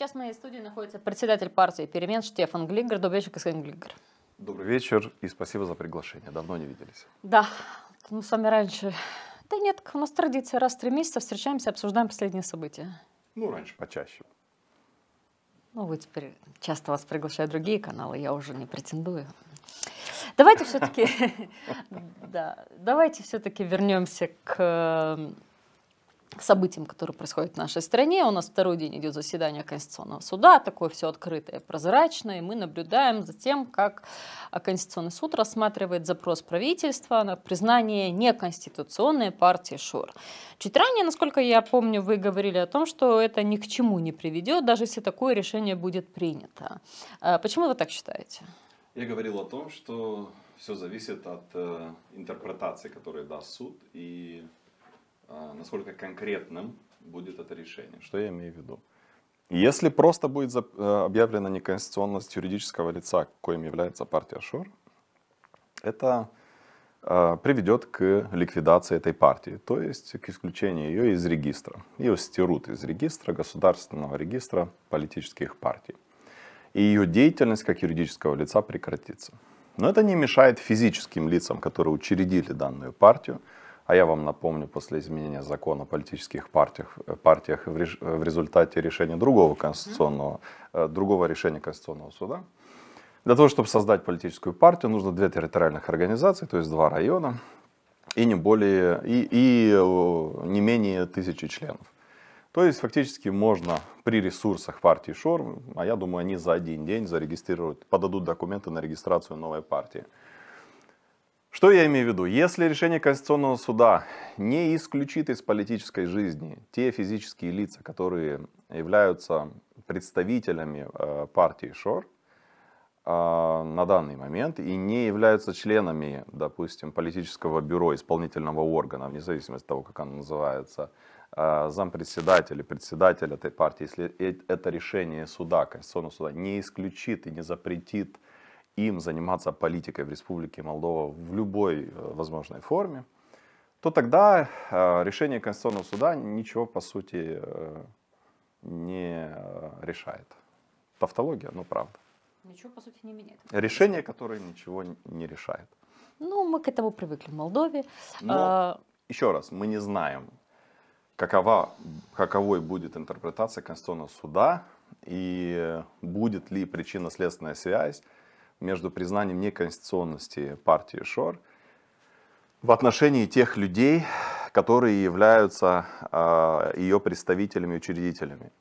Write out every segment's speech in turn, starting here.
Сейчас в моей студии находится председатель партии «Перемен» Штефан Глингер. Добрый вечер, господин Глингер. Добрый вечер и спасибо за приглашение. Давно не виделись. Да, мы с вами раньше... Да нет, у нас традиция, раз в три месяца встречаемся, обсуждаем последние события. Ну, раньше почаще. Ну, вы теперь часто вас приглашают другие каналы, я уже не претендую. Давайте все-таки, да, давайте все-таки вернемся к к событиям, которые происходят в нашей стране. У нас второй день идет заседание Конституционного суда, такое все открытое, прозрачное. мы наблюдаем за тем, как а, Конституционный суд рассматривает запрос правительства на признание неконституционной партии ШУР. Чуть ранее, насколько я помню, вы говорили о том, что это ни к чему не приведет, даже если такое решение будет принято. А, почему вы так считаете? Я говорил о том, что все зависит от э, интерпретации, которую даст суд, и а, насколько конкретным будет это решение. Что я имею в виду? Если просто будет э, объявлена неконституционность юридического лица, коим является партия ШОР, это э, приведет к ликвидации этой партии, то есть к исключению ее из регистра. Ее стерут из регистра, государственного регистра политических партий. И ее деятельность как юридического лица прекратится. Но это не мешает физическим лицам, которые учредили данную партию, а я вам напомню, после изменения закона о политических партиях, э, партиях в, реж, э, в результате решения другого конституционного, э, другого решения конституционного суда, для того, чтобы создать политическую партию, нужно две территориальных организации, то есть два района, и не, более, и, и не менее тысячи членов. То есть фактически можно при ресурсах партии ШОР, а я думаю, они за один день зарегистрируют, подадут документы на регистрацию новой партии. Что я имею в виду? Если решение Конституционного суда не исключит из политической жизни те физические лица, которые являются представителями э, партии ШОР э, на данный момент и не являются членами, допустим, политического бюро исполнительного органа, вне зависимости от того, как оно называется, э, зампредседатель или председатель этой партии, если это решение суда, Конституционного суда, не исключит и не запретит им заниматься политикой в Республике Молдова в любой э, возможной форме, то тогда э, решение Конституционного суда ничего, по сути, э, не решает. Тавтология, ну правда. Ничего, по сути, не меняет. Решение, которое ничего не решает. Ну, мы к этому привыкли в Молдове. Но, а... еще раз, мы не знаем, какова, каковой будет интерпретация Конституционного суда и будет ли причинно-следственная связь между признанием неконституционности партии Шор в отношении тех людей, которые являются а, ее представителями, учредителями.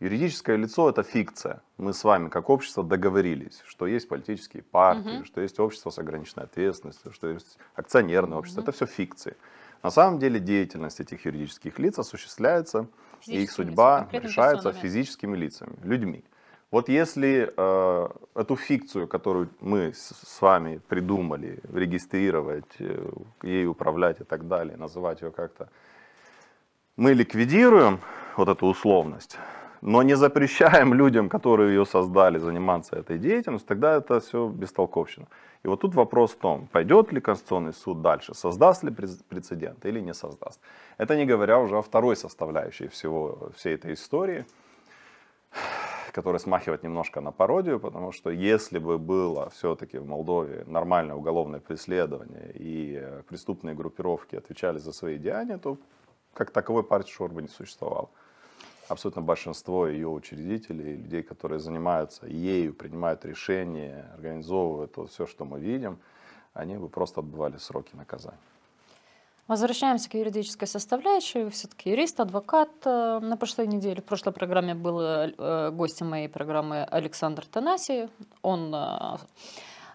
Юридическое лицо – это фикция. Мы с вами, как общество, договорились, что есть политические партии, угу. что есть общество с ограниченной ответственностью, что есть акционерное общество. Угу. Это все фикции. На самом деле деятельность этих юридических лиц осуществляется, и их судьба лицами, решается физическими лицами, людьми. Вот если э, эту фикцию, которую мы с вами придумали, регистрировать, э, ей управлять и так далее, называть ее как-то, мы ликвидируем вот эту условность, но не запрещаем людям, которые ее создали, заниматься этой деятельностью, тогда это все бестолковщина. И вот тут вопрос в том, пойдет ли Конституционный суд дальше, создаст ли прецедент или не создаст. Это не говоря уже о второй составляющей всего, всей этой истории который смахивает немножко на пародию, потому что если бы было все-таки в Молдове нормальное уголовное преследование и э, преступные группировки отвечали за свои деяния, то как таковой партии Шор бы не существовало. Абсолютно большинство ее учредителей, людей, которые занимаются ею, принимают решения, организовывают вот все, что мы видим, они бы просто отбывали сроки наказания. Возвращаемся к юридической составляющей. Вы Все-таки юрист, адвокат. Э, на прошлой неделе, в прошлой программе был э, гостем моей программы Александр Танаси. Он э,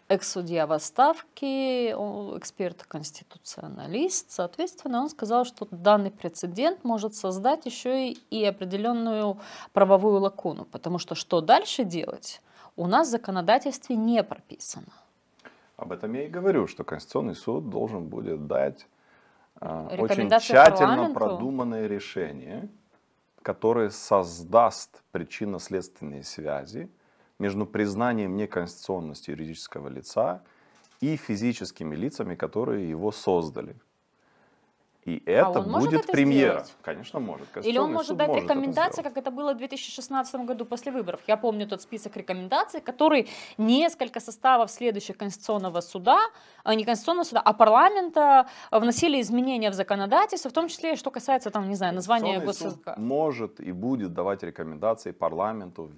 экс-судья в отставке, эксперт-конституционалист. Соответственно, он сказал, что данный прецедент может создать еще и определенную правовую лакуну, потому что что дальше делать, у нас в законодательстве не прописано. Об этом я и говорю, что Конституционный суд должен будет дать Э, очень тщательно продуманное решение, которое создаст причинно-следственные связи между признанием неконституционности юридического лица и физическими лицами, которые его создали. И а это а будет премьера. Это сделать? Конечно, может. Конституционный Или он может дать может рекомендации, как это было в 2016 году после выборов. Я помню тот список рекомендаций, который несколько составов следующего Конституционного суда, э, не Конституционного суда, а парламента вносили изменения в законодательство, в том числе, что касается, там, не знаю, названия госязыка. может и будет давать рекомендации парламенту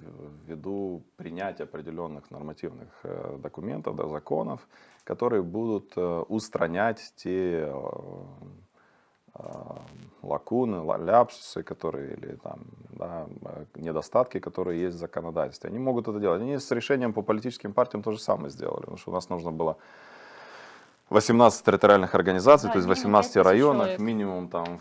ввиду принятия определенных нормативных э, документов, да, законов, которые будут э, устранять те Э, лакуны, ляпсы, которые или там, да, э, недостатки, которые есть в законодательстве. Они могут это делать. Они с решением по политическим партиям то же самое сделали, потому что у нас нужно было 18 территориальных организаций, да, то есть в 18 районах, минимум там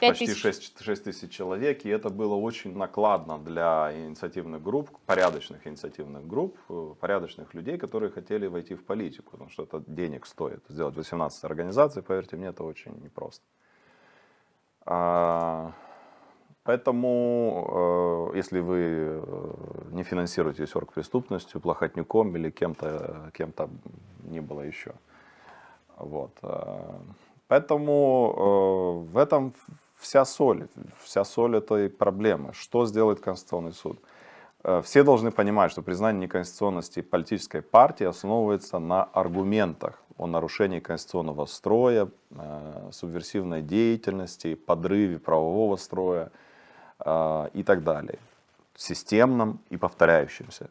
почти 6, 6 тысяч человек, и это было очень накладно для инициативных групп, порядочных инициативных групп, э, порядочных людей, которые хотели войти в политику, потому что это денег стоит. Сделать 18 организаций, поверьте мне, это очень непросто. А, поэтому, э, если вы э, не финансируетесь оргпреступностью, плохотнюком или кем-то кем не было еще. Вот. Э, поэтому в этом вся соль, вся соль этой проблемы. Что сделает Конституционный суд? Э, все должны понимать, что признание неконституционности политической партии основывается на аргументах о нарушении конституционного строя, э, субверсивной деятельности, подрыве правового строя э, и так далее. Системном и повторяющемся.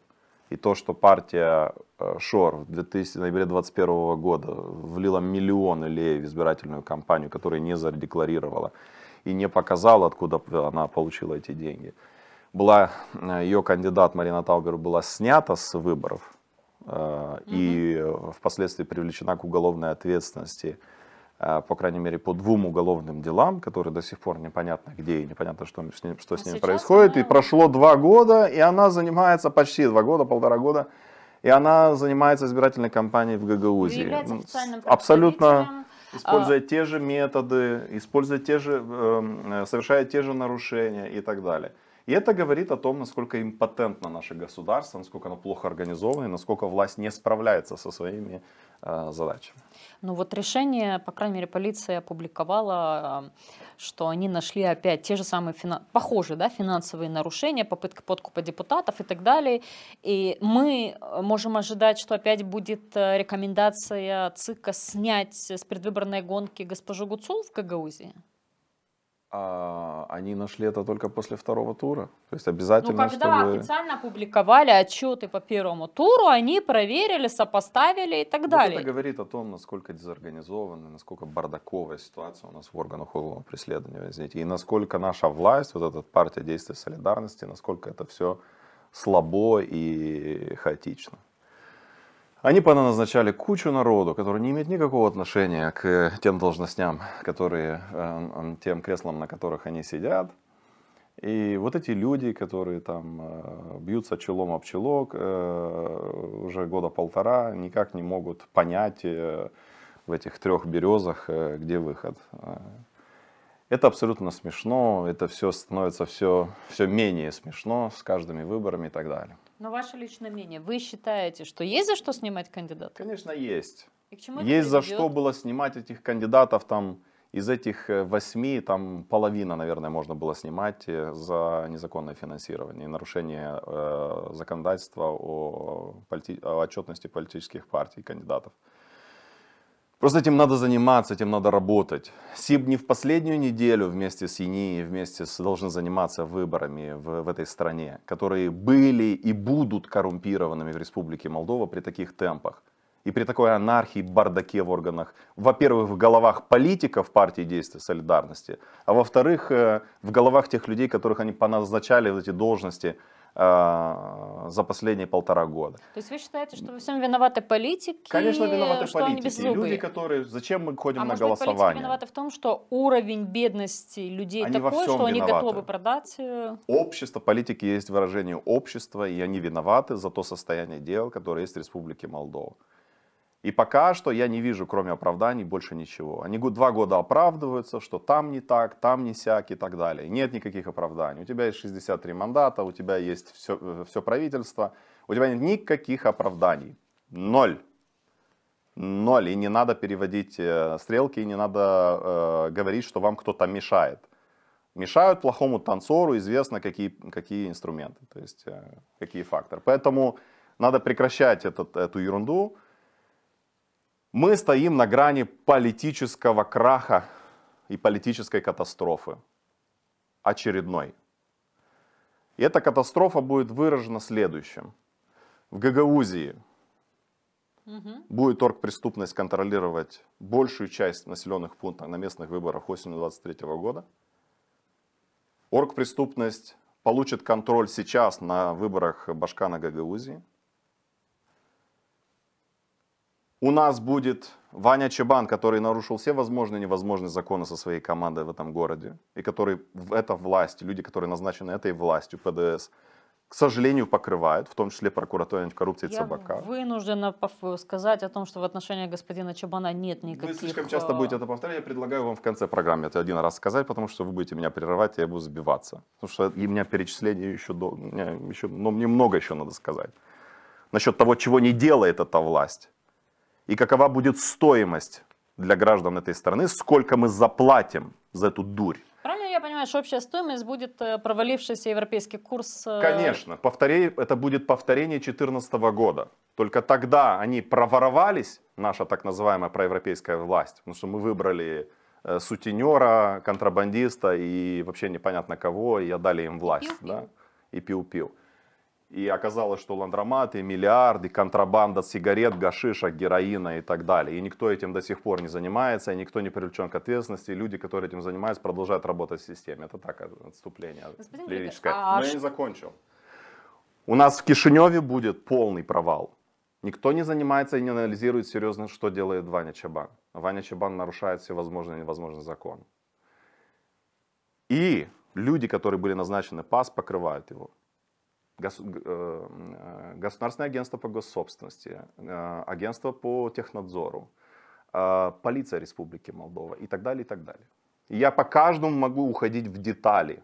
И то, что партия Шор в 2000, ноябре 2021 года влила миллионы лей в избирательную кампанию, которая не задекларировала и не показала, откуда она получила эти деньги – была, э, ее кандидат Марина Таубер была снята с выборов э, и впоследствии привлечена к уголовной ответственности, э, по крайней мере, по двум уголовным делам, которые до сих пор непонятно где и непонятно, что с ним, что а с ними происходит. Мы... И прошло два года, и она занимается почти два года, полтора года, и она занимается избирательной кампанией в Гагаузии. Ну, абсолютно а используя а... те же методы, используя те же, эм, э, совершая те же нарушения и так далее. И это говорит о том, насколько импотентно наше государство, насколько оно плохо организовано и насколько власть не справляется со своими э, задачами. Ну вот решение, по крайней мере, полиция опубликовала, э, что они нашли опять те же самые, финан... похожие да, финансовые нарушения, попытка подкупа депутатов и так далее. И мы э, можем ожидать, что опять будет э, рекомендация ЦИКа снять с предвыборной гонки госпожу Гуцул в Гагаузии? А они нашли это только после второго тура. То есть обязательно. Ну, когда чтобы... официально опубликовали отчеты по первому туру, они проверили, сопоставили и так вот далее. Это говорит о том, насколько дезорганизованная, насколько бардаковая ситуация у нас в органах уголовного преследования, извините, и насколько наша власть, вот эта партия действия солидарности, насколько это все слабо и хаотично. Они поназначали кучу народу, который не имеет никакого отношения к э, тем должностям, которые, э, тем креслам, на которых они сидят. И вот эти люди, которые там э, бьются челом об челок уже года полтора, никак не могут понять в этих трех березах, где выход. Это абсолютно смешно, это все становится все, все менее смешно с каждыми выборами и так далее. Но ваше личное мнение, вы считаете, что есть за что снимать кандидатов? Конечно, есть. И к чему есть за что было снимать этих кандидатов там из этих э, восьми, там половина, наверное, можно было снимать э, за незаконное финансирование и нарушение э, законодательства о, полити... о отчетности политических партий и кандидатов. Просто этим надо заниматься, этим надо работать. СИБ не в последнюю неделю вместе с ИНИ, вместе с должен заниматься выборами в, в этой стране, которые были и будут коррумпированными в Республике Молдова при таких темпах. И при такой анархии, бардаке в органах, во-первых, в головах политиков партии действия солидарности, а во-вторых, э, в головах тех людей, которых они поназначали в эти должности, Э, за последние полтора года. То есть вы считаете, что во всем виноваты политики? Конечно, виноваты что политики. Они люди, которые... Зачем мы ходим а на голосование? А может виноваты в том, что уровень бедности людей они такой, что виноваты. они готовы продать? Э, Общество, политики есть выражение общества, и они виноваты за то состояние дел, которое есть в Республике Молдова. И пока что я не вижу, кроме оправданий, больше ничего. Они два года оправдываются, что там не так, там не сяк и так далее. Нет никаких оправданий. У тебя есть 63 мандата, у тебя есть все, э, все правительство. У тебя нет никаких оправданий. Ноль. Ноль. И не надо переводить э, стрелки, и не надо э, говорить, что вам кто-то мешает. Мешают плохому танцору, известно, какие, какие инструменты, то есть э, какие факторы. Поэтому надо прекращать этот, эту ерунду. Мы стоим на грани политического краха и политической катастрофы. Очередной. И эта катастрофа будет выражена следующим. В Гагаузии угу. будет оргпреступность контролировать большую часть населенных пунктов на местных выборах осенью 2023 года. Оргпреступность получит контроль сейчас на выборах Башкана Гагаузии. У нас будет Ваня Чебан, который нарушил все возможные и невозможные законы со своей командой в этом городе, и который это власть, люди, которые назначены этой властью, ПДС, к сожалению, покрывает, в том числе прокуратура антикоррупции Я Цабака. вынуждена сказать о том, что в отношении господина Чабана нет никаких... Вы слишком часто э, будете это повторять, я предлагаю вам в конце программы это один раз сказать, потому что вы будете меня прерывать, и я буду сбиваться. Потому что у меня перечисление еще, до... еще... но ну, мне много еще надо сказать. Насчет того, чего не делает эта власть и какова будет стоимость для граждан этой страны, сколько мы заплатим за эту дурь. Правильно я понимаю, что общая стоимость будет э, провалившийся европейский курс? Э, Конечно, повтори, это будет повторение 2014 года. Только тогда они проворовались, наша так называемая проевропейская власть, потому что мы выбрали э, сутенера, контрабандиста и вообще непонятно кого, и отдали им власть. Пиу-пиу. Да? И пиу-пиу. И оказалось, что ландроматы, миллиарды, контрабанда сигарет, гашиша, героина и так далее. И никто этим до сих пор не занимается, и никто не привлечен к ответственности. И люди, которые этим занимаются, продолжают работать в системе. Это так, э, отступление Господин лирическое. А Но ну, я не закончил. У нас в Кишиневе будет полный провал. Никто не занимается и не анализирует серьезно, что делает Ваня Чабан. Ваня Чабан нарушает все возможные и невозможные законы. И люди, которые были назначены пас, покрывают его. Э, э, Государственное агентство по госсобственности, э, агентство по технадзору, полиция Республики Молдова и так далее, и так далее. И я по каждому могу уходить в детали,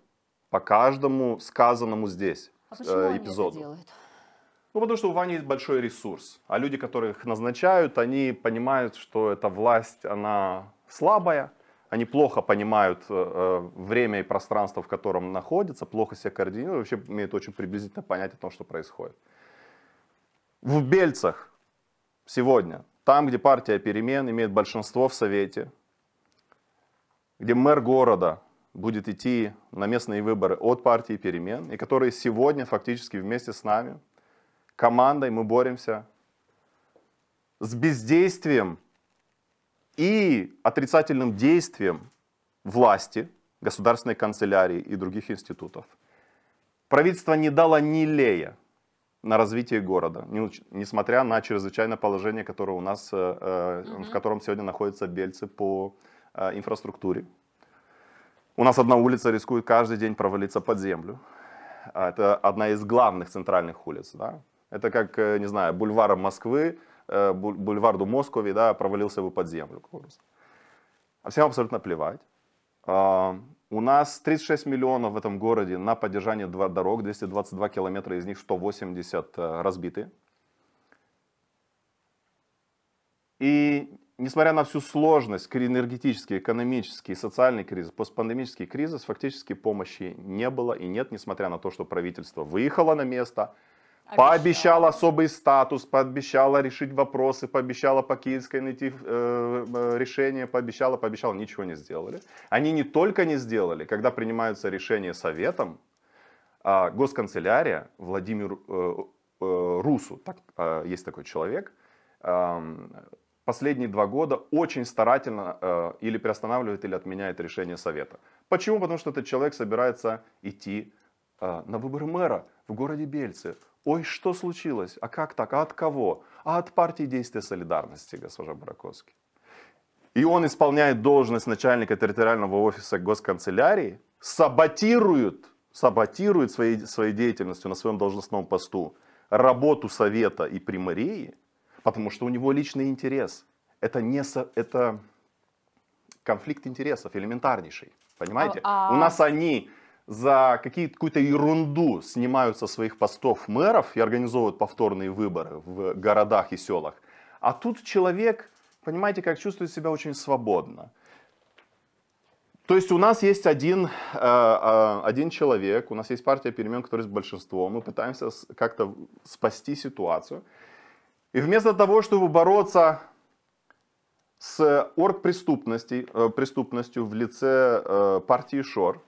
по каждому сказанному здесь а э, эпизоду. это Ну, потому что у Вани есть большой ресурс, а люди, которых назначают, они понимают, что эта власть, она слабая, они плохо понимают э, э, время и пространство, в котором находятся, плохо себя координируют, вообще имеют очень приблизительно понять о том, что происходит. В Бельцах сегодня, там, где партия перемен имеет большинство в Совете, где мэр города будет идти на местные выборы от партии перемен, и которые сегодня фактически вместе с нами, командой, мы боремся с бездействием и отрицательным действием власти, государственной канцелярии и других институтов. Правительство не дало ни лея на развитие города, несмотря на чрезвычайное положение, которое у нас, mm-hmm. в котором сегодня находятся бельцы по э, инфраструктуре. У нас одна улица рискует каждый день провалиться под землю. А, это одна из главных центральных улиц. Да? Это как, не знаю, бульвар Москвы Э, бульварду Москови, да, провалился бы под землю. А всем абсолютно плевать. А, у нас 36 миллионов в этом городе на поддержание дорог, 222 километра, из них 180 э, разбиты. И несмотря на всю сложность, энергетический, экономический, социальный кризис, постпандемический кризис, фактически помощи не было и нет, несмотря на то, что правительство выехало на место, Обещала. Пообещала особый статус, пообещала решить вопросы, пообещала по Киевской найти э, э, решение, пообещала, пообещала, ничего не сделали. Они не только не сделали, когда принимаются решения советом, а госканцелярия Владимир э, э, Русу, так, э, есть такой человек, э, последние два года очень старательно э, или приостанавливает, или отменяет решение совета. Почему? Потому что этот человек собирается идти э, на выборы мэра в городе Бельце. Ой, что случилось? А как так? А от кого? А от партии действия солидарности, госпожа Бараковский. И он исполняет должность начальника территориального офиса госканцелярии, саботирует, саботирует своей, своей деятельностью на своем должностном посту работу совета и примарии, потому что у него личный интерес. Это, не, со, это конфликт интересов элементарнейший, понимаете? А, а... У нас они за какую-то ерунду снимают со своих постов мэров и организовывают повторные выборы в городах и селах. А тут человек, понимаете, как чувствует себя очень свободно. То есть у нас есть один, э, э, один человек, у нас есть партия перемен, которая с большинством, мы пытаемся как-то спасти ситуацию. И вместо того, чтобы бороться с оргпреступностью э, преступностью в лице партии ШОР,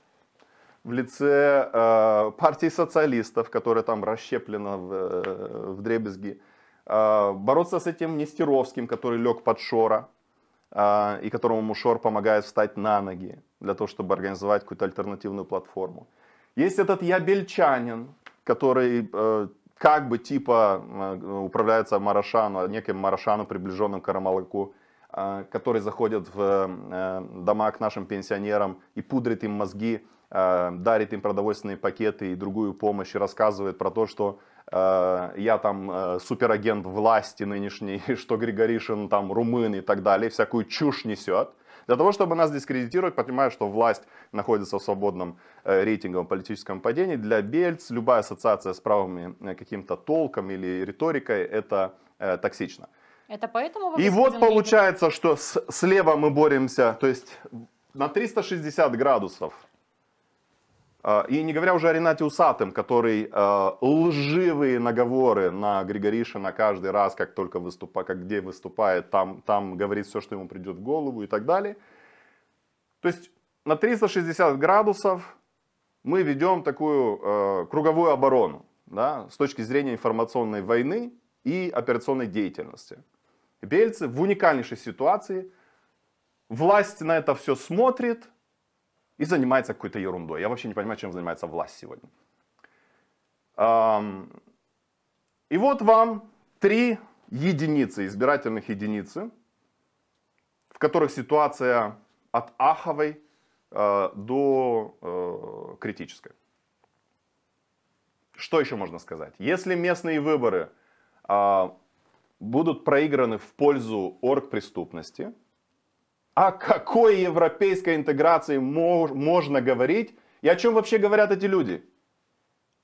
в лице э, партии социалистов, которая там расщеплена в, э, в дребезги, э, бороться с этим Нестеровским, который лег под Шора, э, и которому Шор помогает встать на ноги для того, чтобы организовать какую-то альтернативную платформу. Есть этот ябельчанин, который э, как бы типа э, управляется Марашану, неким Марашану, приближенным к Карамалаку, э, который заходит в э, дома к нашим пенсионерам и пудрит им мозги Э, дарит им продовольственные пакеты и другую помощь, и рассказывает про то, что э, я там э, суперагент власти нынешней, что Григоришин там румын и так далее, всякую чушь несет. Для того, чтобы нас дискредитировать, понимая, что власть находится в свободном рейтинговом политическом падении, для Бельц любая ассоциация с правыми каким-то толком или риторикой это токсично. Это поэтому И вот получается, что с, слева мы боремся, то есть на 360 градусов а, и не говоря уже о Ренате Усатым, который э, лживые наговоры на Григоришина каждый раз, как только выступает, как где выступает, там, там говорит все, что ему придет в голову и так далее. То есть на 360 градусов мы ведем такую э, круговую оборону да, с точки зрения информационной войны и операционной деятельности. Бельцы в уникальнейшей ситуации. Власть на это все смотрит, и занимается какой-то ерундой. Я вообще не понимаю, чем занимается власть сегодня. И вот вам три единицы, избирательных единицы, в которых ситуация от аховой э, до э, критической. Что еще можно сказать? Если местные выборы а, будут проиграны в пользу оргпреступности, преступности о какой европейской интеграции мож, можно говорить? И о чем вообще говорят эти люди?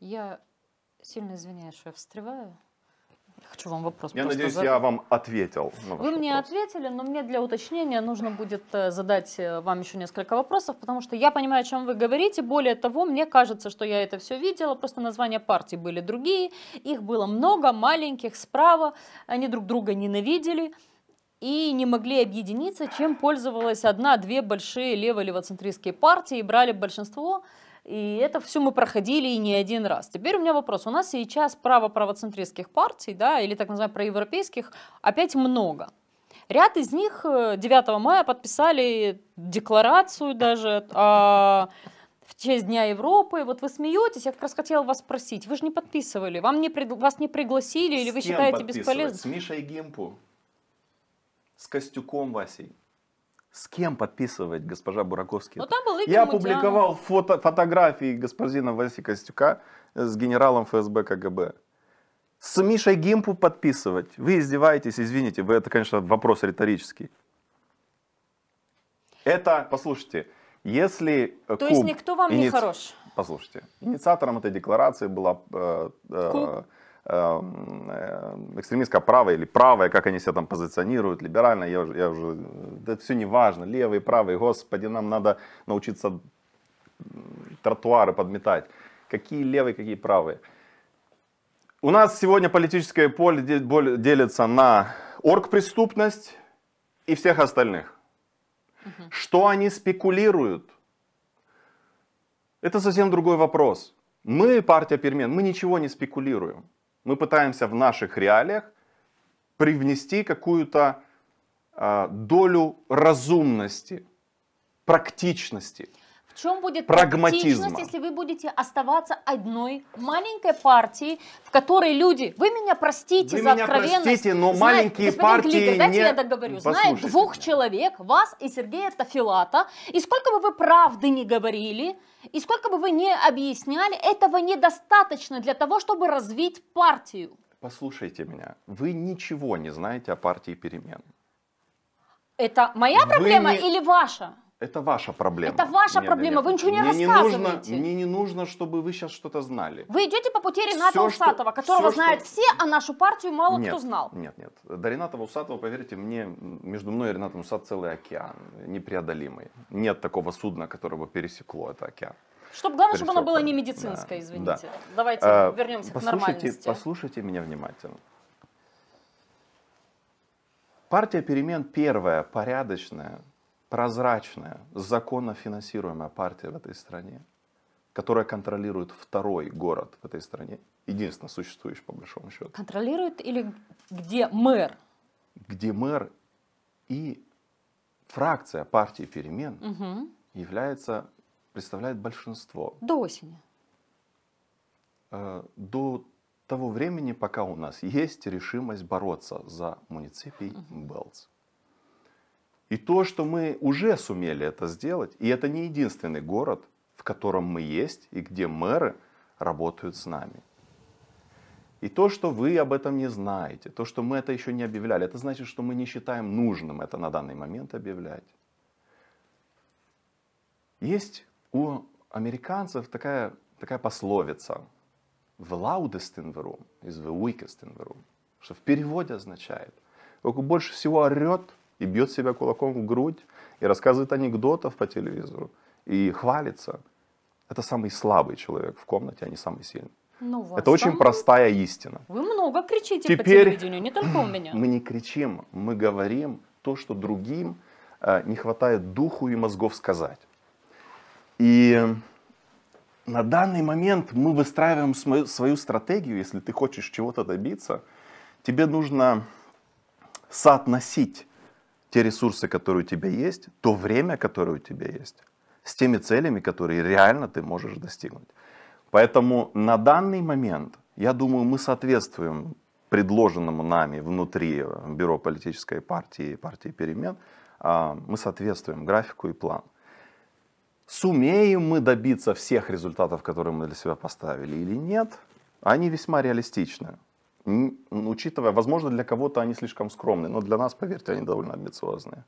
Я сильно извиняюсь, что я встреваю. Хочу вам вопрос. Я надеюсь, задать. я вам ответил. Вы мне вопрос. ответили, но мне для уточнения нужно будет э, задать э, вам еще несколько вопросов, потому что я понимаю, о чем вы говорите. Более того, мне кажется, что я это все видела, просто названия партий были другие, их было много, маленьких, справа, они друг друга ненавидели и не могли объединиться, чем пользовалась одна-две большие лево-левоцентристские партии и брали большинство. И это все мы проходили и не один раз. Теперь у меня вопрос. У нас сейчас право-правоцентристских партий, да, или так называемых проевропейских, опять много. Ряд из них 9 э, мая подписали декларацию даже о а, в честь Дня Европы. Вот вы смеетесь, я как раз хотела вас спросить. Вы же не подписывали, вам не, вас не пригласили или вы считаете бесполезным? С Мишей Гимпу с Костюком Васей. С кем подписывать, госпожа Бураковский? Ну, там был Игорь Я опубликовал фото, фотографии господина Васи Костюка с генералом ФСБ КГБ. С Мишей Гимпу подписывать? Вы издеваетесь, извините, вы, это, конечно, вопрос риторический. Это, послушайте, если э, То Куб есть никто вам иници... не хорош? Послушайте, инициатором этой декларации была э, э, Куб. Эм, э, экстремистское право или правое, как они себя там позиционируют, либеральное, я, я уже, это все не важно, левый, правый, господи, нам надо научиться тротуары подметать. Какие левые, какие правые. У нас сегодня политическое поле делится на оргпреступность и всех остальных. Угу. Что они спекулируют? Это совсем другой вопрос. Мы, партия Пермен, мы ничего не спекулируем. Мы пытаемся в наших реалиях привнести какую-то э, долю разумности, практичности. В чем будет прагматизма. если вы будете оставаться одной маленькой партией, в которой люди, вы меня простите вы за меня откровенность. простите, но знает, маленькие партии Клигер, дайте не... я договорю, знает двух человек, вас и Сергея Тафилата, и сколько бы вы правды не говорили, и сколько бы вы не объясняли, этого недостаточно для того, чтобы развить партию. Послушайте меня, вы ничего не знаете о партии перемен. Это моя вы проблема не... или ваша? Это ваша проблема. Это ваша нет, проблема, нет, нет. вы ничего не мне рассказываете. Не нужно, мне не нужно, чтобы вы сейчас что-то знали. Вы идете по пути Рената все, Усатова, которого все, знают что... все, а нашу партию мало нет, кто знал. Нет, нет. До Рената Усатова, поверьте мне, между мной и Ренатом Усат целый океан, непреодолимый. Нет такого судна, которое бы пересекло это океан. Чтобы, главное, чтобы оно было не медицинское, да, извините. Да. Давайте а, вернемся к нормальности. Послушайте меня внимательно. Партия перемен первая, порядочная, прозрачная, законно финансируемая партия в этой стране, которая контролирует второй город в этой стране, единственно существующий по большому счету. Контролирует или где мэр? Где мэр и фракция партии перемен угу. является, представляет большинство. До осени. Э, до того времени, пока у нас есть решимость бороться за муниципий угу. Белц. И то, что мы уже сумели это сделать, и это не единственный город, в котором мы есть и где мэры работают с нами. И то, что вы об этом не знаете, то, что мы это еще не объявляли, это значит, что мы не считаем нужным это на данный момент объявлять. Есть у американцев такая, такая пословица в loudest из the что в переводе означает больше всего орет, и бьет себя кулаком в грудь, и рассказывает анекдотов по телевизору, и хвалится. Это самый слабый человек в комнате, а не самый сильный. Ну, это очень простая истина. Вы много кричите Теперь... по телевидению, не только у меня. Мы не кричим, мы говорим то, что другим э, не хватает духу и мозгов сказать. И на данный момент мы выстраиваем свою стратегию, если ты хочешь чего-то добиться, тебе нужно соотносить те ресурсы, которые у тебя есть, то время, которое у тебя есть, с теми целями, которые реально ты можешь достигнуть. Поэтому на данный момент, я думаю, мы соответствуем предложенному нами внутри э, Бюро политической партии и партии перемен, а, мы соответствуем графику и плану. Сумеем мы добиться всех результатов, которые мы для себя поставили или нет, они весьма реалистичны учитывая, возможно, для кого-то они слишком скромные, но для нас, поверьте, они довольно амбициозные.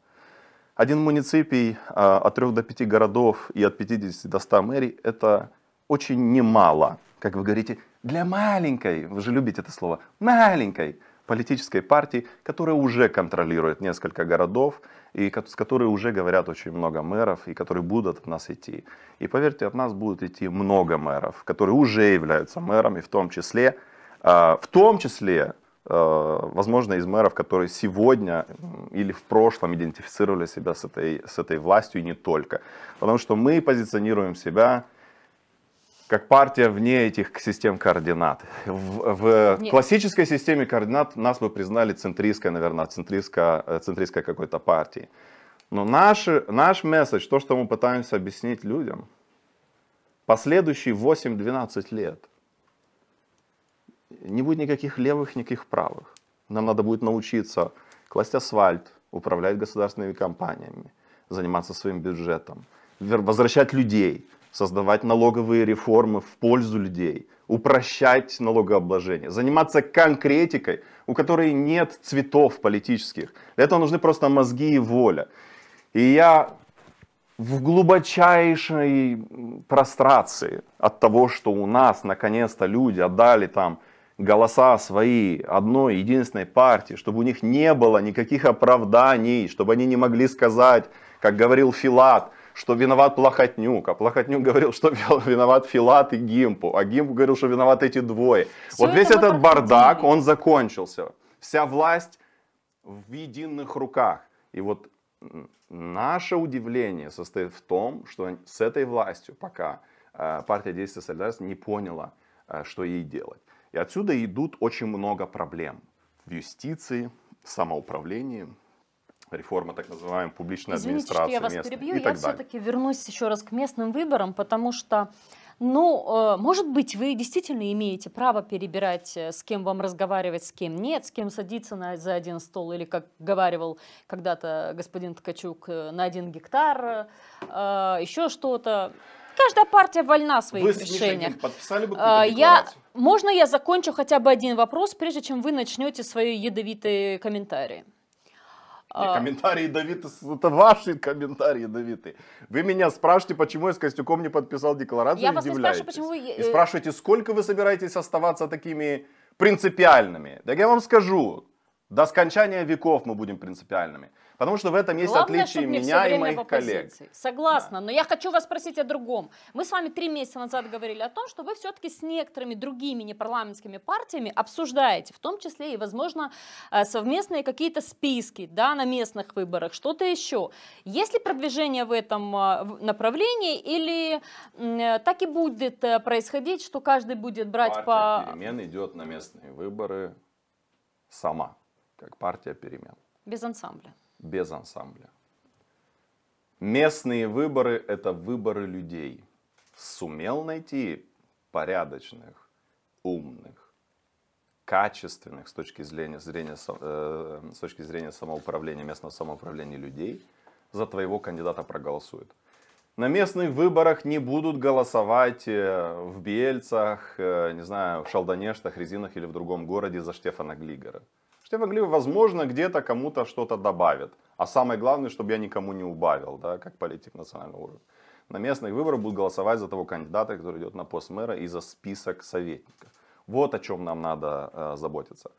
Один муниципий а, от 3 до 5 городов и от 50 до 100 мэрий – это очень немало, как вы говорите, для маленькой, вы же любите это слово, маленькой политической партии, которая уже контролирует несколько городов, и с которой уже говорят очень много мэров, и которые будут от нас идти. И поверьте, от нас будут идти много мэров, которые уже являются мэрами, в том числе а, в том числе, э, возможно, из мэров, которые сегодня или в прошлом идентифицировали себя с этой, с этой властью и не только. Потому что мы позиционируем себя как партия вне этих систем координат. В, в классической системе координат нас бы признали центристской, наверное, центристской, э, центристской какой-то партией. Но наш, наш месседж, то, что мы пытаемся объяснить людям, последующие 8-12 лет – не будет никаких левых, никаких правых. Нам надо будет научиться класть асфальт, управлять государственными компаниями, заниматься своим бюджетом, возвращать людей, создавать налоговые реформы в пользу людей, упрощать налогообложение, заниматься конкретикой, у которой нет цветов политических. Для этого нужны просто мозги и воля. И я в глубочайшей прострации от того, что у нас наконец-то люди отдали там голоса свои одной единственной партии, чтобы у них не было никаких оправданий, чтобы они не могли сказать, как говорил Филат, что виноват Плохотнюк, а Плохотнюк говорил, что виноват Филат и Гимпу, а Гимп говорил, что виноват эти двое. Все вот весь этот бардак, он закончился. Вся власть в единых руках. И вот наше удивление состоит в том, что с этой властью пока э, партия действия солидарности не поняла, э, что ей делать. И отсюда идут очень много проблем в юстиции, в самоуправлении, реформа так называемой публичной Извините, администрации. Извините, я вас перебью, я все-таки вернусь еще раз к местным выборам, потому что ну, э, может быть, вы действительно имеете право перебирать, э, с кем вам разговаривать, с кем нет, с кем садиться на, за один стол, или, как говаривал когда-то господин Ткачук, э, на один гектар, еще что-то каждая партия вольна в своих вы решениях. Вы подписали бы а, я, Можно я закончу хотя бы один вопрос, прежде чем вы начнете свои ядовитые комментарии? Не, а, комментарии ядовиты, это ваши комментарии ядовитые. Вы меня спрашиваете, почему я с Костюком не подписал декларацию, я вас не почему вы... И э, спрашиваете, сколько вы собираетесь оставаться такими принципиальными. Так я вам скажу, до скончания веков мы будем принципиальными. Потому что в этом есть Главное, отличие меня и моих коллег. Согласна, да. но я хочу вас спросить о другом. Мы с вами три месяца назад говорили о том, что вы все-таки с некоторыми другими непарламентскими партиями обсуждаете, в том числе и, возможно, э, совместные какие-то списки да, на местных выборах, что-то еще. Есть ли продвижение в этом э, направлении или э, так и будет происходить, что каждый будет брать партия по... перемен идет на местные выборы сама, как партия перемен. Без ансамбля без ансамбля. Местные выборы – это выборы людей. Сумел найти порядочных, умных, качественных с точки зрения, зрения, э, с точки зрения самоуправления, местного самоуправления людей, за твоего кандидата проголосуют. На местных выборах не будут голосовать э, в Бельцах, э, не знаю, в Шалдонештах, Резинах или в другом городе за Штефана Глигора что Евангелие, возможно, где-то кому-то что-то добавят, А самое главное, чтобы я никому не убавил, да, как политик национального уровня. На местных выборах будут голосовать за того кандидата, который идет на пост мэра и за список советников. Вот о чем нам надо э, заботиться.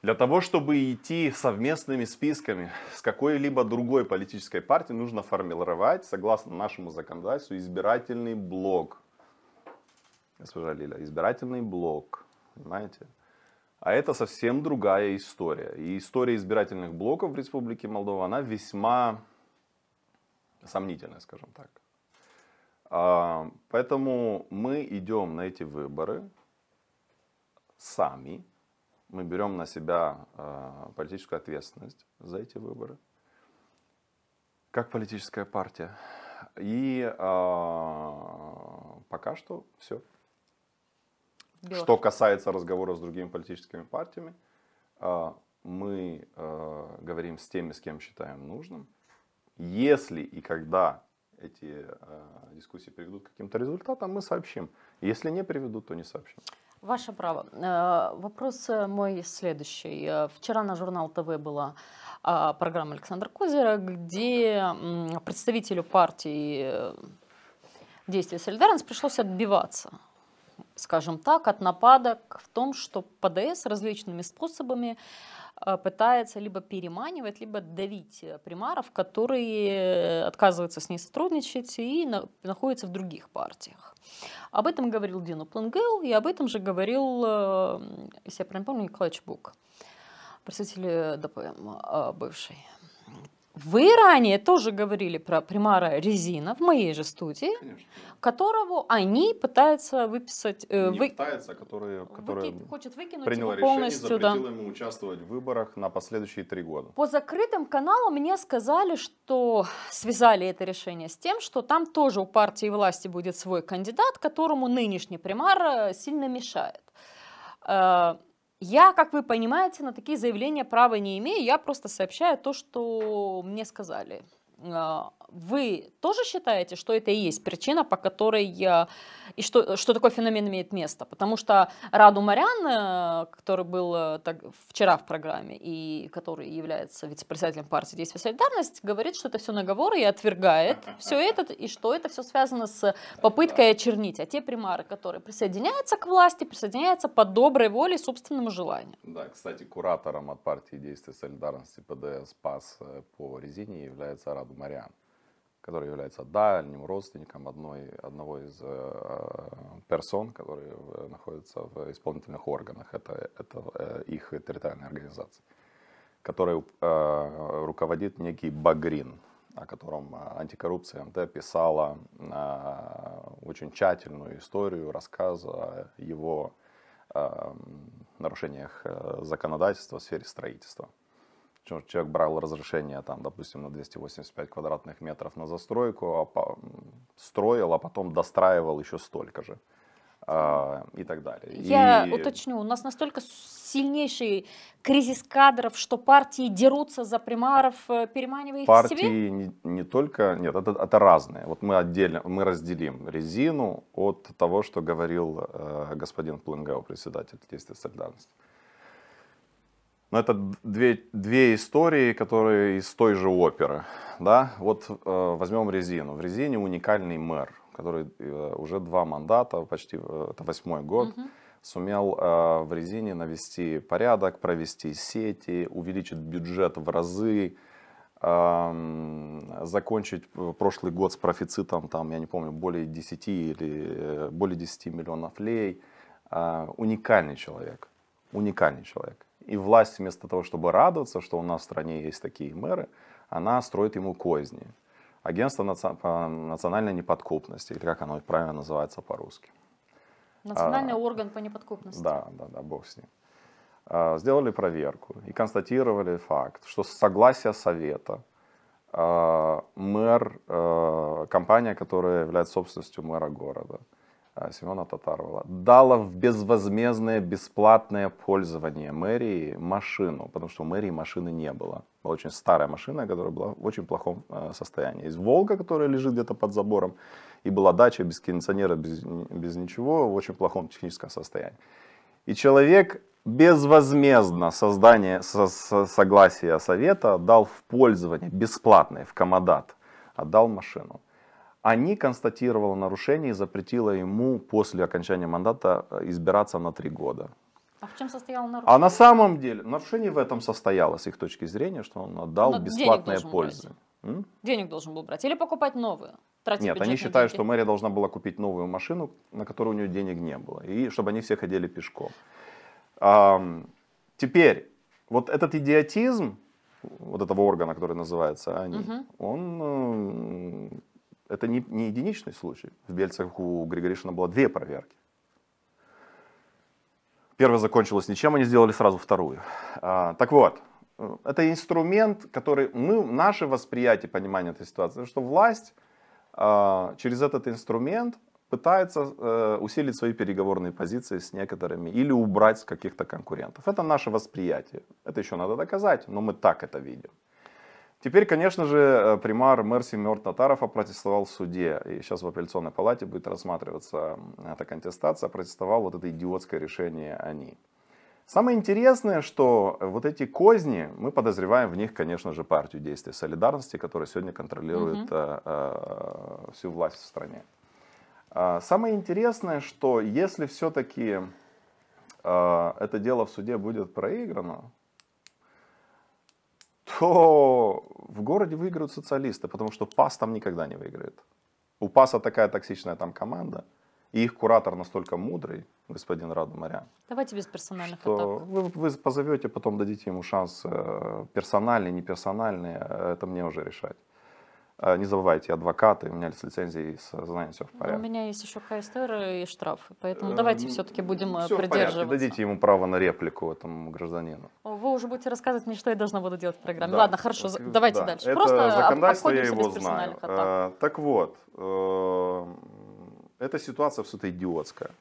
Для того, чтобы идти совместными списками с какой-либо другой политической партией, нужно формировать, согласно нашему законодательству, избирательный блок. Госпожа Лиля, избирательный блок. Понимаете? А это совсем другая история. И история избирательных блоков в Республике Молдова, она весьма сомнительная, скажем так. А, поэтому мы идем на эти выборы сами. Мы берем на себя а, политическую ответственность за эти выборы. Как политическая партия. И а, пока что все. Белых. Что касается разговора с другими политическими партиями, а, мы а, говорим с теми, с кем считаем нужным. Если и когда эти а, дискуссии приведут к каким-то результатам, мы сообщим. Если не приведут, то не сообщим. Ваше право. Вопрос э, мой следующий. Э, вчера на журнал ТВ была программа Александра Козера, где представителю партии э, Действия солидарность» пришлось отбиваться скажем так, от нападок в том, что ПДС различными способами э, пытается либо переманивать, либо давить э, примаров, которые э, отказываются с ней сотрудничать и на, находятся в других партиях. Об этом говорил Дину Плангел и об этом же говорил, если я правильно помню, Клэчбук, представитель ДПМ бывший. Вы ранее тоже говорили про примара Резина в моей же студии, Конечно. которого они пытаются выписать... Э, Не вы... пытаются, а которые который Выки... хочет выкинуть принял его полностью, решение, запретил да. ему участвовать в выборах на последующие три года. По закрытым каналам мне сказали, что связали это решение с тем, что там тоже у партии власти будет свой кандидат, которому нынешний примар э, сильно мешает. Э, я, как вы понимаете, на такие заявления права не имею, я просто сообщаю то, что мне сказали. А, вы тоже считаете, что это и есть причина, по которой и что, что такой феномен имеет место? Потому что Раду Марян, э, который был э, так, вчера в программе и который является вице-председателем партии «Действие солидарность», говорит, что это все наговоры и отвергает все это, и что это все связано с попыткой очернить. А те примары, которые присоединяются к власти, присоединяются по доброй воле и собственному желанию. Да, кстати, куратором от партии «Действие солидарности» ПДС «ПАС» э, по резине является Раду Марян который является дальним родственником одной, одного из э, персон, которые э, находятся в исполнительных органах, это, это э, их территориальная организация, который э, руководит некий Багрин, о котором антикоррупция МТ писала э, очень тщательную историю рассказа о его э, нарушениях э, законодательства в сфере строительства человек брал разрешение, там, допустим, на 285 квадратных метров на застройку, а строил, а потом достраивал еще столько же а, и так далее. Я и... уточню, у нас настолько сильнейший кризис кадров, что партии дерутся за примаров, э, переманивая их партии к себе? Партии не, не только, нет, это, это разные. Вот мы отдельно, мы разделим резину от того, что говорил э, господин Плынгау, председатель действия солидарности. Но это две, две истории, которые из той же оперы. Да? Вот э, возьмем резину. В резине уникальный мэр, который э, уже два мандата, почти э, это восьмой год, угу. сумел э, в резине навести порядок, провести сети, увеличить бюджет в разы, эм, закончить э, прошлый год с профицитом, там, я не помню, более 10 или э, более 10 миллионов лей. Э, уникальный человек. Уникальный человек. И власть вместо того, чтобы радоваться, что у нас в стране есть такие мэры, она строит ему козни. Агентство наци... Э, национальной неподкупности, или как оно правильно называется по-русски. Национальный а, орган по неподкупности. Да, да, да, бог с ним. А, сделали проверку и констатировали факт, что с согласия совета а, мэр, а, компания, которая является собственностью мэра города, а, Семена Татарова, дала в безвозмездное, бесплатное пользование мэрии машину, потому что у мэрии машины не было. Была очень старая машина, которая была в очень плохом э, состоянии. Есть «Волга», которая лежит где-то под забором, и была дача без кондиционера, без, без ничего, в очень плохом техническом состоянии. И человек безвозмездно создание со, со, согласия совета дал в пользование, бесплатное, в комодат, отдал машину они констатировала нарушение и запретила ему после окончания мандата э, избираться на три года. А в чем состояло а нарушение? А на самом деле нарушение в этом состояло, с их точки зрения, что он отдал Но ну, бесплатные пользы. М? Денег должен был брать. Или покупать новые. Нет, они считают, деньги. что мэрия должна была купить новую машину, на которую у нее денег не было. И чтобы они все ходили пешком. А, теперь, вот этот идиотизм вот этого органа, который называется они, угу. он э, это не, не единичный случай. В Бельцах у Григоришина было две проверки. Первая закончилась ничем, они сделали сразу вторую. А, так вот, э, это инструмент, который мы, наше восприятие, понимание этой ситуации, что власть а, через этот инструмент пытается э, усилить свои переговорные позиции с некоторыми или убрать с каких-то конкурентов. Это наше восприятие. Это еще надо доказать, но мы так это видим. Теперь, конечно же, э, примар Мерси Мёрт Татаров опротестовал в суде. И сейчас в апелляционной палате будет рассматриваться эта контестация. опротестовал вот это идиотское решение они. Самое интересное, что вот эти козни, мы подозреваем в них, конечно же, партию действий солидарности, которая сегодня контролирует угу. всю власть в стране. А, самое интересное, что если все-таки это дело в суде будет проиграно, то в городе выиграют социалисты, потому что ПАС там никогда не выиграет. У ПАСа такая токсичная там команда, и их куратор настолько мудрый, господин Радомарян. Давайте без персональных что Вы, вы позовете, потом дадите ему шанс э, персональный, не персональный, э, это мне уже решать. А, не забывайте, адвокаты, у меня есть лицензии с знанием все ну, э, э, в порядке. У меня есть еще КСТР и штрафы, поэтому давайте все-таки будем все придерживаться. В Дадите ему право на реплику этому гражданину. Вы уже будете рассказывать мне, что я должна буду делать в программе. Да. Ладно, хорошо, так, давайте да. дальше. Это Просто а, законодательство я его знаю. А, так вот, э, эта ситуация все абсолютно идиотская.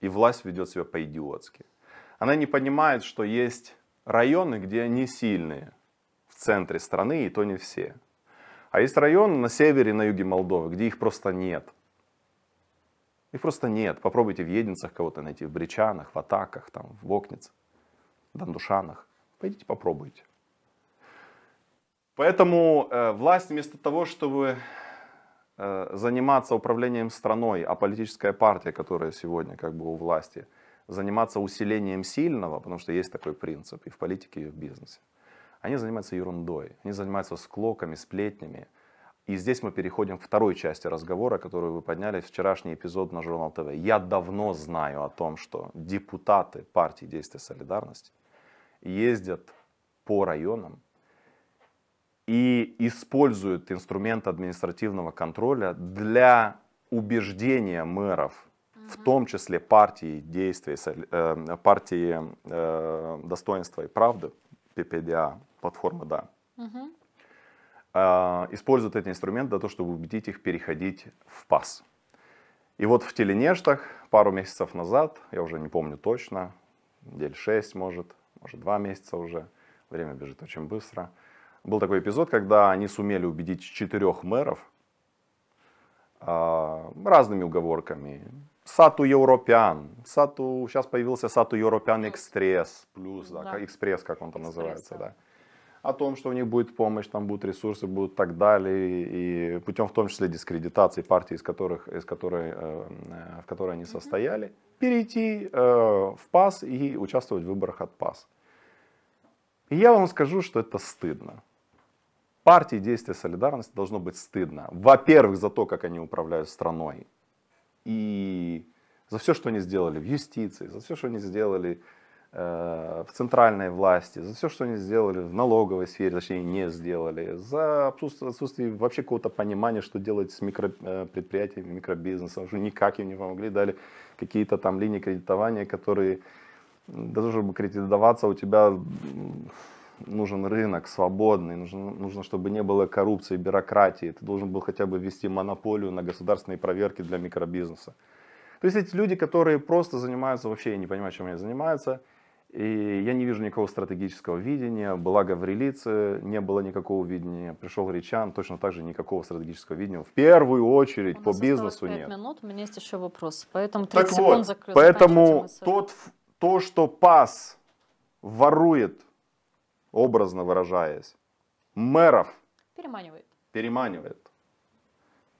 И власть ведет себя по-идиотски. Она не понимает, что есть районы, где они сильные в центре страны, и то не все. А есть район на севере, на юге Молдовы, где их просто нет. Их просто нет. Попробуйте в Единцах кого-то найти, в Бричанах, в Атаках, там, в Окнице, в Дандушанах. Пойдите попробуйте. Поэтому э, власть вместо того, чтобы э, заниматься управлением страной, а политическая партия, которая сегодня как бы у власти, заниматься усилением сильного, потому что есть такой принцип и в политике, и в бизнесе они занимаются ерундой, они занимаются склоками, сплетнями. И здесь мы переходим к второй части разговора, которую вы подняли, в вчерашний эпизод на Журнал ТВ. Я давно знаю о том, что депутаты партии «Действия солидарности» ездят по районам и используют инструмент административного контроля для убеждения мэров, в том числе партии действий, э, партии э, достоинства и правды, PPDA платформа да. Угу. используют эти инструменты для того, чтобы убедить их переходить в пас. И вот в теленештах пару месяцев назад, я уже не помню точно, недель 6, может, может, 2 месяца уже, время бежит очень быстро, был такой эпизод, когда они сумели убедить четырех мэров а, разными уговорками, Сату Европеан. Сату, сейчас появился Сату Европеан Экспресс, плюс, да, да. Экспресс, как он там Экспресс, называется, да. О том, что у них будет помощь, там будут ресурсы, будут так далее, и путем в том числе дискредитации партии, из, которых, из которой, э, э в которой они состояли, перейти э, в ПАС и участвовать в выборах от ПАС. И я вам скажу, что это стыдно. Партии действия солидарности должно быть стыдно. Во-первых, за то, как они управляют страной и за все, что они сделали в юстиции, за все, что они сделали э, в центральной власти, за все, что они сделали в налоговой сфере, точнее не сделали, за отсутствие, отсутствие вообще какого-то понимания, что делать с микропредприятиями, э, микробизнесом, уже никак им не помогли, дали какие-то там линии кредитования, которые даже чтобы кредитоваться у тебя нужен рынок свободный, нужно, нужно, чтобы не было коррупции, бюрократии. Ты должен был хотя бы ввести монополию на государственные проверки для микробизнеса. То есть эти люди, которые просто занимаются, вообще я не понимаю, чем они занимаются, и я не вижу никакого стратегического видения. в Гаврилица, не было никакого видения. Пришел Речан, точно так же никакого стратегического видения. В первую очередь по бизнесу нет. минут, у меня есть еще вопрос. Поэтому 30 так секунд вот, Поэтому тот, то, что ПАС ворует образно выражаясь. Мэров. Переманивает. Переманивает.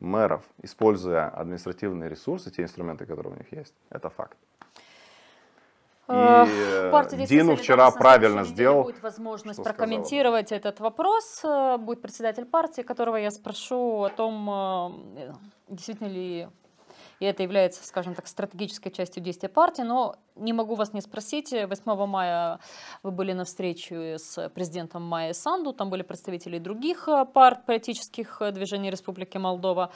Мэров, используя административные ресурсы, те инструменты, которые у них есть. Это факт. И э, Дину вчера правильно сделал. Будет возможность прокомментировать сказала? этот вопрос. Э, будет председатель партии, которого я спрошу о том, э, действительно ли и это является, скажем так, стратегической частью действия партии, но не могу вас не спросить, 8 мая вы были на встрече с президентом Майя Санду, там были представители других э, парт политических э, движений Республики Молдова.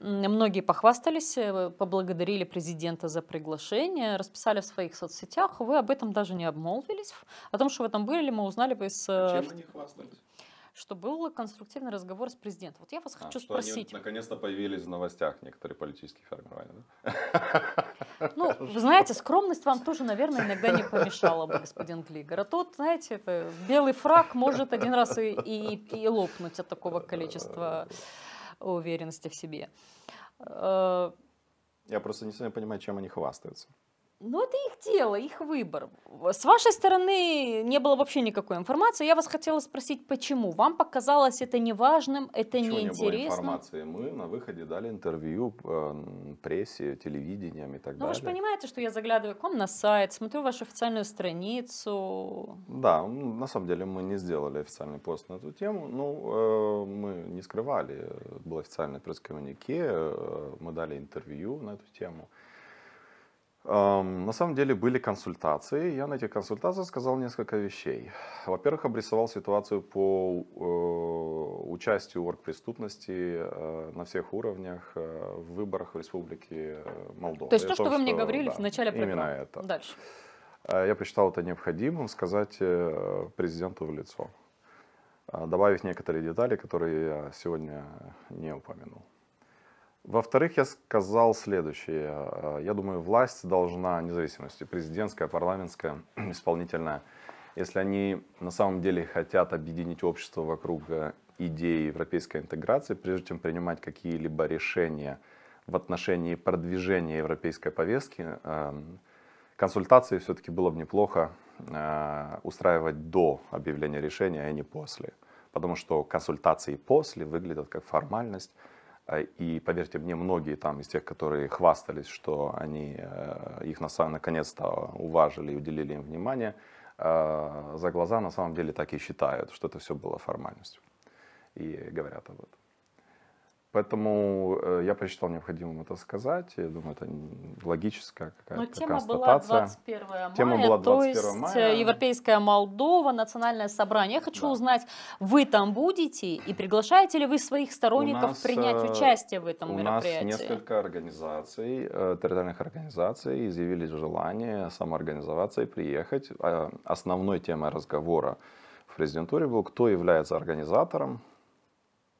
Многие похвастались, э, поблагодарили президента за приглашение, расписали в своих соцсетях. Вы об этом даже не обмолвились. О том, что вы там были, мы узнали бы из... А чем они хвастались? что был конструктивный разговор с президентом. Вот я вас а, хочу что спросить. Они наконец-то появились в новостях некоторые политические формирования. Да? Ну, вы знаете, скромность вам тоже, наверное, иногда не помешала бы, господин Глигер. А тут, знаете, это белый фраг может один раз и, и, и лопнуть от такого количества уверенности в себе. Э, я просто не сильно понимаю, чем они хвастаются. Ну, это их дело, их выбор. Э, с вашей стороны не было вообще никакой информации. Я вас хотела спросить, почему? Вам показалось это неважным, это Ничего неинтересным? не было информации. Мы на выходе дали интервью э, прессе, телевидениям и так Но далее. Ну, вы же понимаете, что я заглядываю к вам на сайт, смотрю вашу официальную страницу. Да, на самом деле мы не сделали официальный пост на эту тему. Ну, э, мы не скрывали. Был официальный пресс-коммунике, мы дали интервью на эту тему. На самом деле были консультации. Я на этих консультациях сказал несколько вещей. Во-первых, обрисовал ситуацию по э, участию преступности э, на всех уровнях э, в выборах в Республике Молдова. То есть то, что, вы мне что, говорили да, в начале программы. Именно это. Дальше. Я посчитал это необходимым сказать президенту в лицо. Добавив некоторые детали, которые я сегодня не упомянул. Во-вторых, я сказал следующее. Э, я думаю, власть должна, независимости президентская, парламентская, исполнительная, если они на самом деле хотят объединить общество вокруг э, идеи европейской интеграции, прежде чем принимать какие-либо решения в отношении продвижения европейской повестки, э, консультации все-таки было бы неплохо устраивать до объявления решения, а не после. Потому что консультации после выглядят как формальность, а, и поверьте мне, многие там из тех, которые хвастались, что они э, их на самом наконец-то уважили и уделили им внимание, э, за глаза на самом деле так и считают, что это все было формальностью. И говорят об этом. Поэтому э, я посчитал необходимым это сказать. Я думаю, это логическая какая-то Но тема была 21 мая, тема была 21 то есть мая. Э, Европейская Молдова, Национальное собрание. Я хочу да. узнать, вы там будете и приглашаете ли вы своих сторонников нас, принять э, участие в этом у мероприятии? У нас несколько организаций, территориальных организаций изъявили желание самоорганизоваться и приехать. А, основной темой разговора в президентуре был, кто является организатором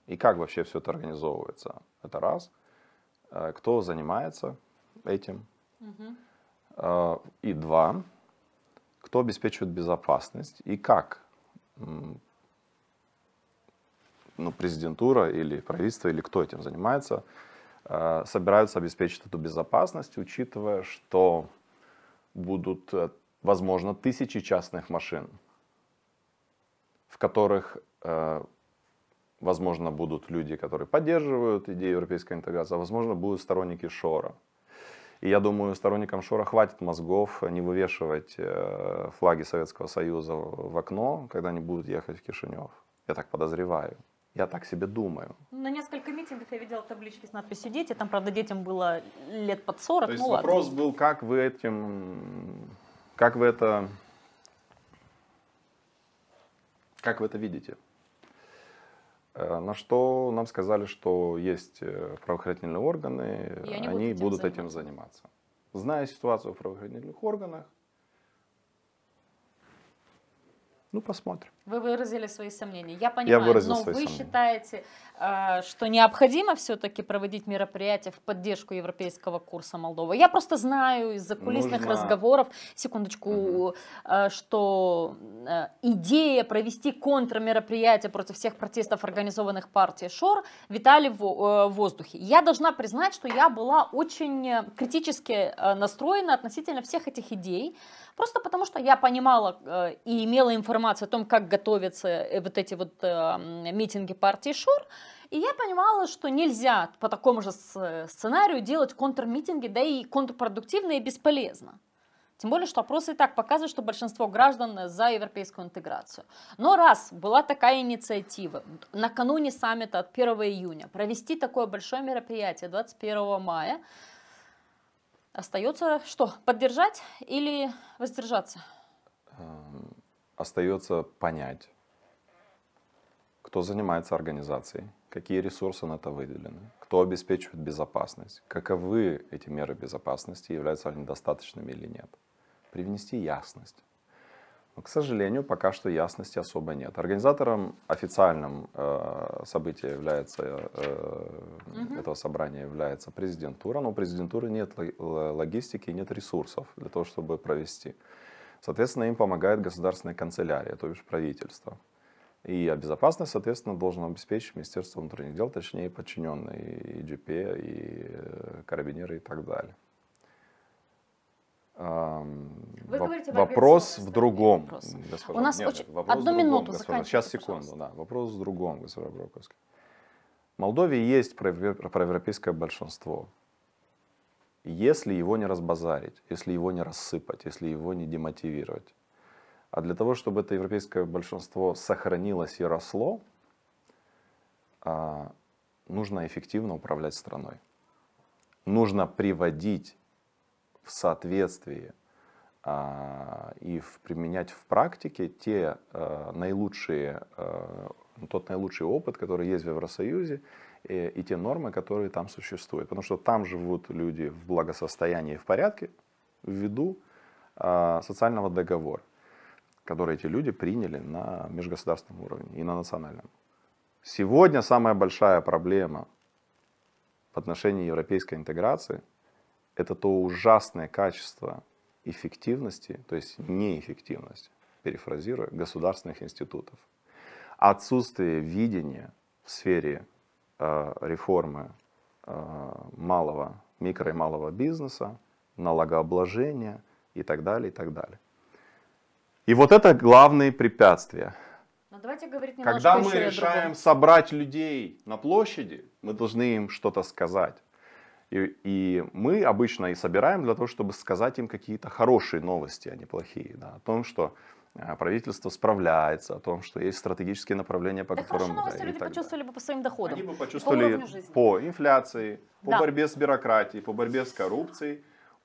и как вообще все это организовывается? Это раз. Э, кто занимается этим? Угу. И два. Кто обеспечивает безопасность и как ну, президентура или правительство, или кто этим занимается, э, собираются обеспечить эту безопасность, учитывая, что будут, возможно, тысячи частных машин, в которых Возможно, будут люди, которые поддерживают идею европейской интеграции, а возможно, будут сторонники Шора. И я думаю, сторонникам Шора хватит мозгов не вывешивать э, флаги Советского Союза в окно, когда они будут ехать в Кишинев. Я так подозреваю. Я так себе думаю. Ну, на несколько митингов я видела таблички с надписью «Дети». Там, правда, детям было лет под 40. То есть ну, вопрос ладно. был, как вы этим... Как вы это... Как вы это видите? Э, на что нам сказали, что есть э, правоохранительные органы, и они, они будут, этим, будут заниматься. этим заниматься. Зная ситуацию в правоохранительных органах, ну посмотрим. Вы выразили свои сомнения. Я понимаю, я но свои вы сомнения. считаете, э, что необходимо все-таки проводить мероприятия в поддержку европейского курса Молдовы? Я просто знаю из-за кулисных Нужно... разговоров, секундочку, угу. что э, идея провести контрмероприятие против всех протестов, организованных партией ШОР, витали в воздухе. Я должна признать, что я была очень критически настроена относительно всех этих идей, просто потому что я понимала и имела информацию о том, как готовятся э, вот эти вот э, митинги партии Шур. И я понимала, что нельзя по такому же сценарию делать контрмитинги, да и контрпродуктивно и бесполезно. Тем более, что опросы и так показывают, что большинство граждан за европейскую интеграцию. Но раз была такая инициатива, накануне саммита от 1 июня, провести такое большое мероприятие 21 мая, остается что, поддержать или воздержаться? остается понять, кто занимается организацией, какие ресурсы на это выделены, кто обеспечивает безопасность, каковы эти меры безопасности, являются они достаточными или нет. Привнести ясность. Но, к сожалению, пока что ясности особо нет. Организатором официальным э, события является, э, угу. этого собрания является президентура, но у президентуры нет логистики, нет ресурсов для того, чтобы провести. Соответственно, им помогает государственная канцелярия, то есть правительство. И а безопасность, соответственно, должен обеспечить Министерство внутренних дел, точнее, подчиненные и GP, и э, карабинеры и так далее. Вы говорите вопрос в другом. Госпожа. У нас Нет, очень... вопрос одну в другом, минуту госпожа. Сейчас секунду, да. Вопрос в другом, госпожа Броковский. В Молдове есть проевропейское большинство если его не разбазарить, если его не рассыпать, если его не демотивировать. А для того, чтобы это европейское большинство сохранилось и росло, а, нужно эффективно управлять страной. Нужно приводить в соответствие а, и применять в практике те а, наилучшие, тот наилучший опыт, который есть в Евросоюзе, и, э, и те нормы, которые там существуют. Потому что там живут люди в благосостоянии и в порядке ввиду э, социального договора, который эти люди приняли на межгосударственном уровне и на национальном. Сегодня самая большая проблема в отношении европейской интеграции – это то ужасное качество эффективности, то есть неэффективность, перефразируя, государственных институтов. Отсутствие видения в сфере Э, реформы э, малого, микро и малого бизнеса, налогообложения и так далее, и так далее. И вот это главные препятствия. Но давайте говорить Когда мы решаем собрать людей на площади, мы должны им что-то сказать. И, и мы обычно и собираем для того, чтобы сказать им какие-то хорошие новости, а не плохие. Да, о том, что а правительство справляется, о том, что есть стратегические направления, по да которым... Хорошо, новости да, люди почувствовали бы по своим доходам. Они бы почувствовали по, по инфляции, по да. борьбе с бюрократией, по борьбе с коррупцией,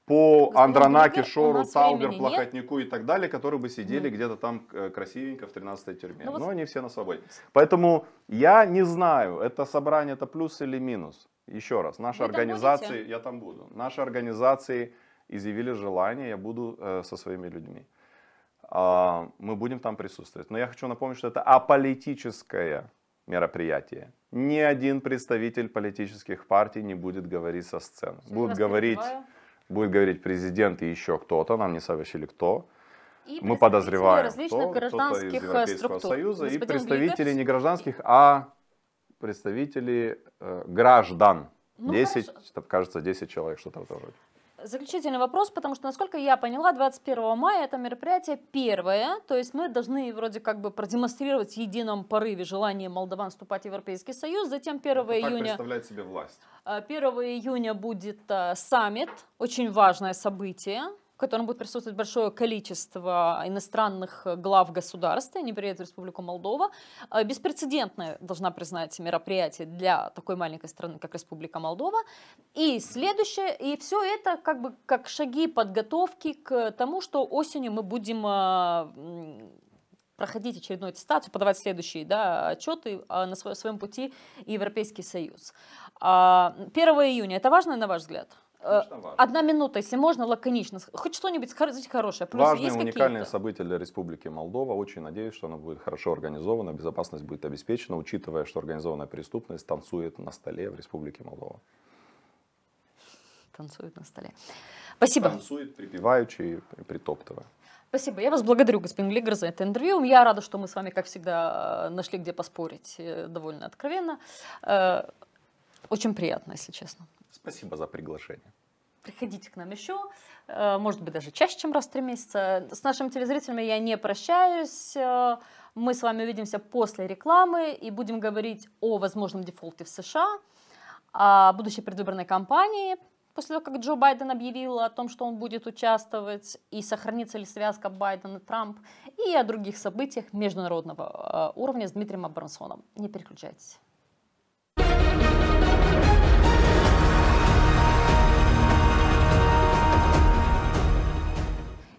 по Господин Андронаке, Шору, Таубер, Плохотнику нет. и так далее, которые бы сидели mm. где-то там э, красивенько в 13-й тюрьме. Ну, Но вот... они все на свободе. Поэтому я не знаю, это собрание это плюс или минус. Еще раз, наши Вы организации... Там я там буду. Наши организации изъявили желание, я буду э, со своими людьми. А, мы будем там присутствовать. Но я хочу напомнить, что это аполитическое мероприятие. Ни один представитель политических партий не будет говорить со сцены. Будет говорить, будет говорить президент и еще кто-то, нам не сообщили кто. И мы подозреваем различных кто, гражданских из э, Европейского структур. Союза Господин и представители Бликерс... не гражданских, а представители э, граждан. Ну, 10, хорошо. кажется, 10 человек, что-то в этом роде. Заключительный вопрос, потому что, насколько я поняла, 21 мая это мероприятие первое, то есть мы должны вроде как бы продемонстрировать в едином порыве желание молдаван вступать в Европейский Союз, затем 1 это июня... Так себе власть. 1 а, июня будет а, саммит, очень важное событие, котором будет присутствовать большое количество иностранных глав государств, они приедут в Республику Молдова. А, беспрецедентное, должна признать, мероприятие для такой маленькой страны, как Республика Молдова. И следующее, и все это как бы как шаги подготовки к тому, что осенью мы будем а, проходить очередную аттестацию, подавать следующие да, отчеты а, на своем пути Европейский Союз. 1 июня, это важно, на ваш взгляд? Э, одна минута, если можно, лаконично. Хоть что-нибудь скажите хорошее. Плюс Важные, уникальные события для Республики Молдова. Очень надеюсь, что оно будет хорошо организовано, безопасность будет обеспечена, учитывая, что организованная преступность танцует на столе в Республике Молдова. Танцует на столе. Спасибо. Танцует припеваючи и притоптывая. Спасибо. Я вас благодарю, господин Лигер, за это интервью. Я рада, что мы с вами, как всегда, э, нашли где поспорить э, довольно откровенно. Очень приятно, если честно. Спасибо за приглашение. Приходите к нам еще, э, может быть, даже чаще, чем раз в три месяца. С нашими телезрителями я не прощаюсь. Э, мы с вами увидимся после рекламы и будем говорить о возможном дефолте в США, о будущей предвыборной кампании, после того, как Джо Байден объявил о том, что он будет участвовать, и сохранится ли связка Байден и Трамп, и о других событиях международного э, уровня с Дмитрием Абрамсоном. Не переключайтесь.